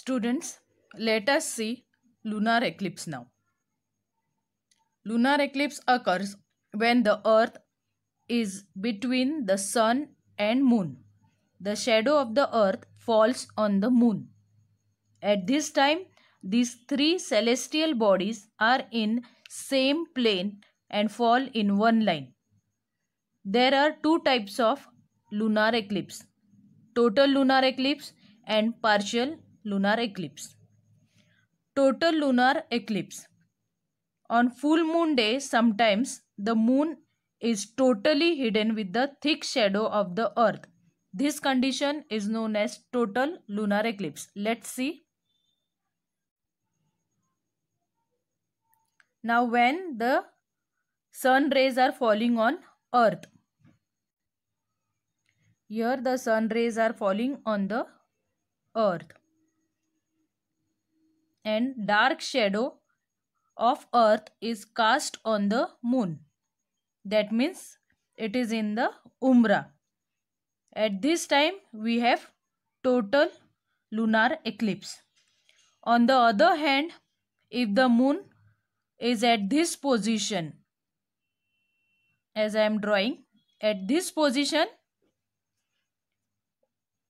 Students, let us see lunar eclipse now. Lunar eclipse occurs when the earth is between the sun and moon. The shadow of the earth falls on the moon. At this time, these three celestial bodies are in same plane and fall in one line. There are two types of lunar eclipse. Total lunar eclipse and partial lunar eclipse. Total lunar eclipse. On full moon day, sometimes the moon is totally hidden with the thick shadow of the earth. This condition is known as total lunar eclipse. Let's see. Now when the sun rays are falling on earth. Here the sun rays are falling on the earth and dark shadow of earth is cast on the moon. That means it is in the umbra. At this time we have total lunar eclipse. On the other hand, if the moon is at this position, as I am drawing, at this position,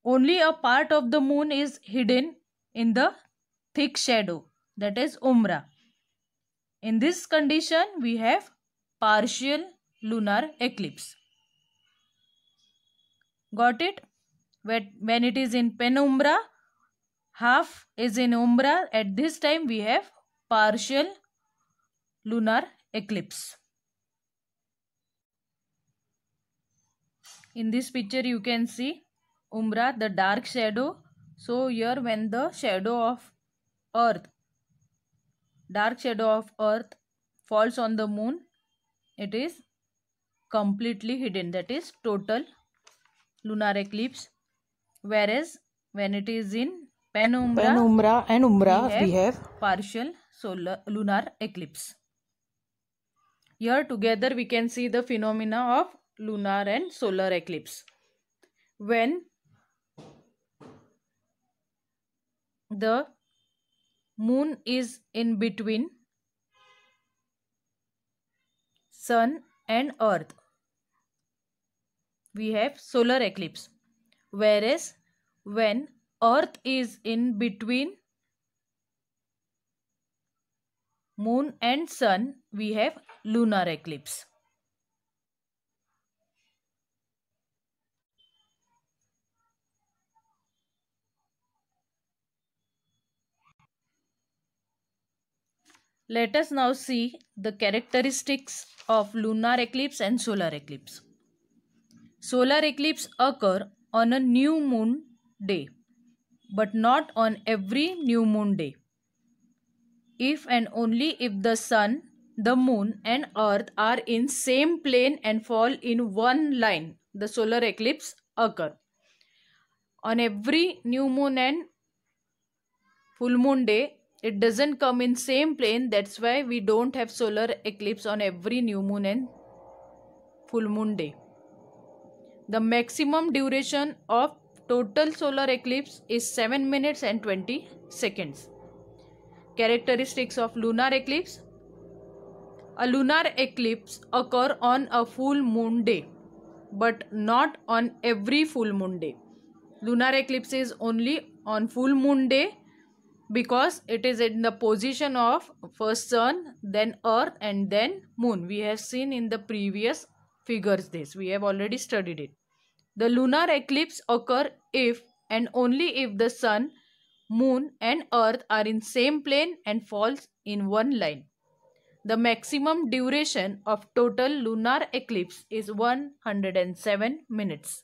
only a part of the moon is hidden in the thick shadow that is umbra. In this condition we have partial lunar eclipse. Got it? When it is in penumbra, half is in umbra. At this time we have partial lunar eclipse. In this picture you can see umbra, the dark shadow. So here when the shadow of earth dark shadow of earth falls on the moon it is completely hidden that is total lunar eclipse whereas when it is in penumbra penumbra and umbra we have, we have partial solar lunar eclipse here together we can see the phenomena of lunar and solar eclipse when the moon is in between sun and earth we have solar eclipse whereas when earth is in between moon and sun we have lunar eclipse Let us now see the characteristics of lunar eclipse and solar eclipse. Solar eclipse occur on a new moon day but not on every new moon day. If and only if the sun, the moon and earth are in same plane and fall in one line, the solar eclipse occur. On every new moon and full moon day, it doesn't come in same plane that's why we don't have solar eclipse on every new moon and full moon day the maximum duration of total solar eclipse is 7 minutes and 20 seconds characteristics of lunar eclipse a lunar eclipse occur on a full moon day but not on every full moon day lunar eclipse is only on full moon day because it is in the position of first sun then earth and then moon we have seen in the previous figures this we have already studied it the lunar eclipse occur if and only if the sun moon and earth are in same plane and falls in one line the maximum duration of total lunar eclipse is 107 minutes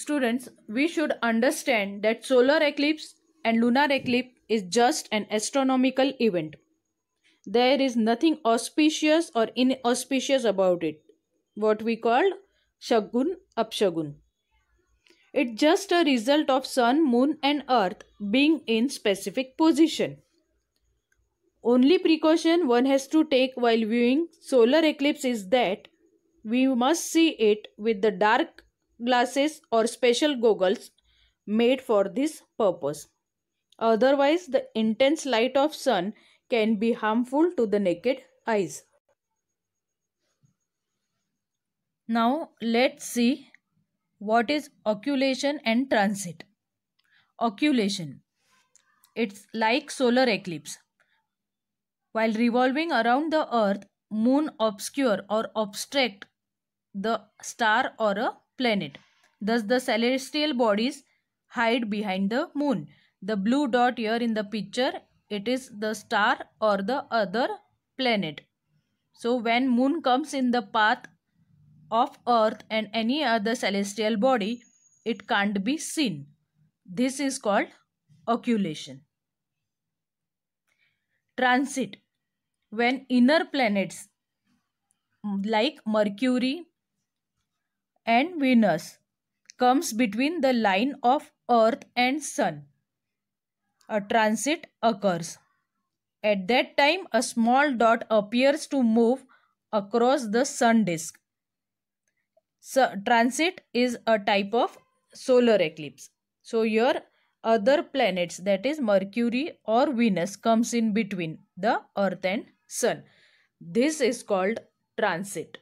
Students, we should understand that solar eclipse and lunar eclipse is just an astronomical event. There is nothing auspicious or inauspicious about it, what we call Shagun Apshagun. It's just a result of sun, moon and earth being in specific position. Only precaution one has to take while viewing solar eclipse is that we must see it with the dark glasses or special goggles made for this purpose. Otherwise, the intense light of sun can be harmful to the naked eyes. Now, let's see what is occultation and transit. Occultation. It's like solar eclipse. While revolving around the earth, moon obscure or obstruct the star or a planet. Thus, the celestial bodies hide behind the moon. The blue dot here in the picture, it is the star or the other planet. So, when moon comes in the path of earth and any other celestial body, it can't be seen. This is called occultation. Transit. When inner planets like Mercury, and Venus comes between the line of Earth and Sun. A transit occurs. At that time, a small dot appears to move across the Sun disk. So, transit is a type of solar eclipse. So your other planets that is Mercury or Venus comes in between the Earth and Sun. This is called transit.